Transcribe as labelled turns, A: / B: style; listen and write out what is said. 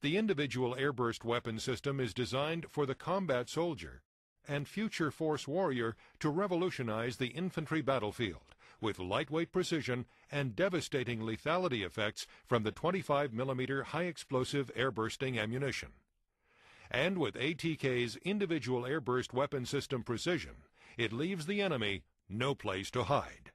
A: The individual airburst weapon system is designed for the combat soldier and future force warrior to revolutionize the infantry battlefield with lightweight precision and devastating lethality effects from the 25 mm high explosive airbursting ammunition. And with ATK's individual airburst weapon system precision, it leaves the enemy no place to hide.